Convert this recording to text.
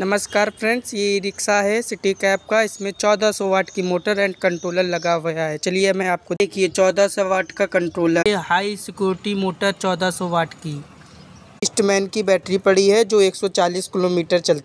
नमस्कार फ्रेंड्स ये रिक्शा है सिटी कैब का इसमें 1400 वाट की मोटर एंड कंट्रोलर लगा हुआ है चलिए मैं आपको देखिए 1400 वाट का कंट्रोलर ये हाई सिक्योरिटी मोटर 1400 वाट की ईस्टमैन की बैटरी पड़ी है जो 140 किलोमीटर चलती